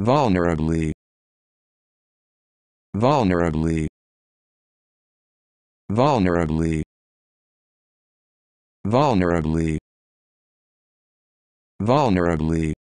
vulnerably vulnerably vulnerably vulnerably vulnerably